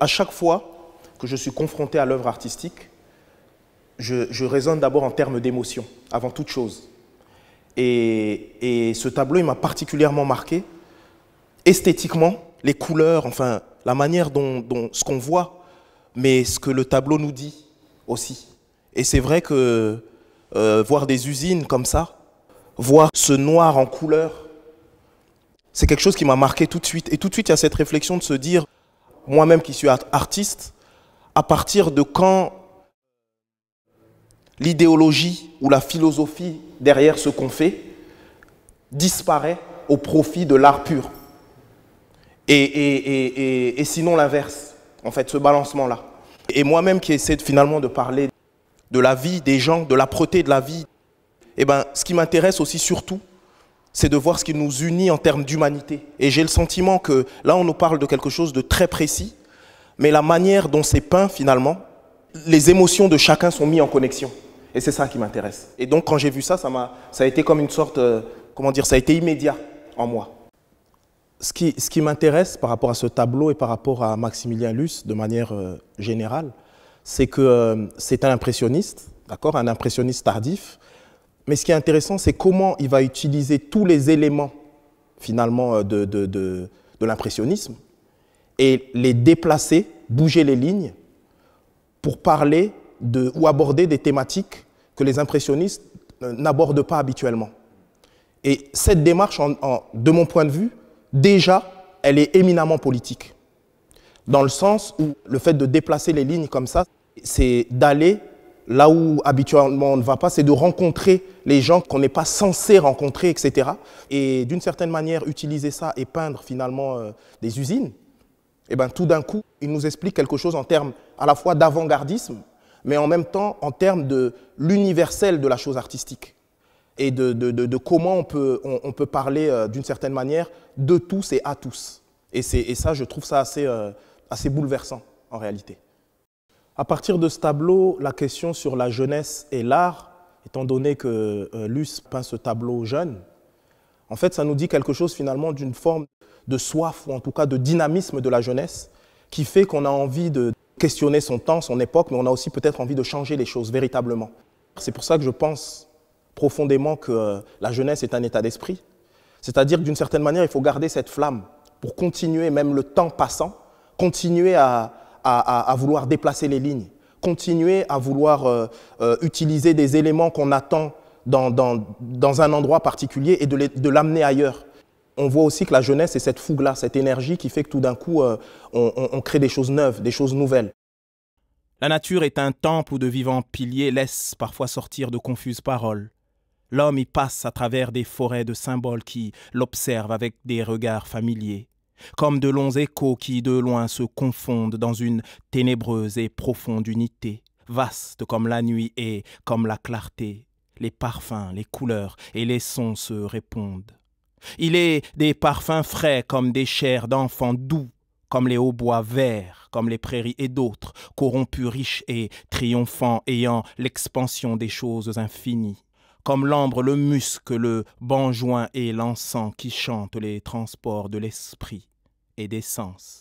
À chaque fois que je suis confronté à l'œuvre artistique, je, raisonne d'abord en termes d'émotion, avant toute chose. Et, ce tableau, il m'a particulièrement marqué, esthétiquement, les couleurs, enfin, la manière dont, ce qu'on voit, mais ce que le tableau nous dit aussi. Et c'est vrai que euh, voir des usines comme ça, voir ce noir en couleur, c'est quelque chose qui m'a marqué tout de suite. Et tout de suite, il y a cette réflexion de se dire, moi-même qui suis artiste, à partir de quand l'idéologie ou la philosophie derrière ce qu'on fait disparaît au profit de l'art pur. Et, sinon l'inverse, en fait, ce balancement-là. Et moi-même qui essaie finalement de parler de la vie des gens, de la l'âpreté de la vie, eh ben, ce qui m'intéresse aussi surtout, c'est de voir ce qui nous unit en termes d'humanité. Et j'ai le sentiment que là, on nous parle de quelque chose de très précis, mais la manière dont c'est peint finalement, les émotions de chacun sont mises en connexion. Et c'est ça qui m'intéresse. Et donc quand j'ai vu ça, ça, a, ça a été comme une sorte, euh, comment dire, ça a été immédiat en moi. Ce qui, m'intéresse par rapport à ce tableau et par rapport à Maximilien Luce de manière euh, générale, c'est que euh, c'est un impressionniste, d'accord, un impressionniste tardif, mais ce qui est intéressant, c'est comment il va utiliser tous les éléments, finalement, euh, de, de, l'impressionnisme et les déplacer, bouger les lignes pour parler de, ou aborder des thématiques que les impressionnistes euh, n'abordent pas habituellement. Et cette démarche, de mon point de vue, déjà, elle est éminemment politique. Dans le sens où le fait de déplacer les lignes comme ça, c'est d'aller là où habituellement on ne va pas, c'est de rencontrer les gens qu'on n'est pas censé rencontrer, etc. Et d'une certaine manière, utiliser ça et peindre finalement euh, des usines, et eh ben, tout d'un coup, il nous explique quelque chose en termes à la fois d'avant-gardisme, mais en même temps en termes de l'universel de la chose artistique et de, comment on peut, parler euh, d'une certaine manière de tous et à tous. Et, et ça, je trouve ça assez euh, bouleversant en réalité. À partir de ce tableau, la question sur la jeunesse et l'art, étant donné que euh, Luce peint ce tableau jeune, en fait, ça nous dit quelque chose finalement d'une forme de soif ou en tout cas de dynamisme de la jeunesse qui fait qu'on a envie de questionner son temps, son époque, mais on a aussi peut-être envie de changer les choses véritablement. C'est pour ça que je pense profondément que euh, la jeunesse est un état d'esprit. C'est-à-dire que d'une certaine manière, il faut garder cette flamme pour continuer, même le temps passant, continuer à, à, vouloir déplacer les lignes, continuer à vouloir euh, euh, utiliser des éléments qu'on attend dans, un endroit particulier et de l'amener ailleurs. On voit aussi que la jeunesse, est cette fougue-là, cette énergie qui fait que tout d'un coup, euh, on, on crée des choses neuves, des choses nouvelles. La nature est un temple où de vivants piliers laissent parfois sortir de confuses paroles. L'homme y passe à travers des forêts de symboles qui l'observent avec des regards familiers comme de longs échos qui de loin se confondent dans une ténébreuse et profonde unité, vaste comme la nuit et comme la clarté, les parfums, les couleurs et les sons se répondent. Il est des parfums frais comme des chairs d'enfants doux, comme les hauts-bois verts, comme les prairies et d'autres, corrompus riches et triomphants, ayant l'expansion des choses infinies comme l'ambre, le musc, le banjoin et l'encens qui chantent les transports de l'esprit et des sens.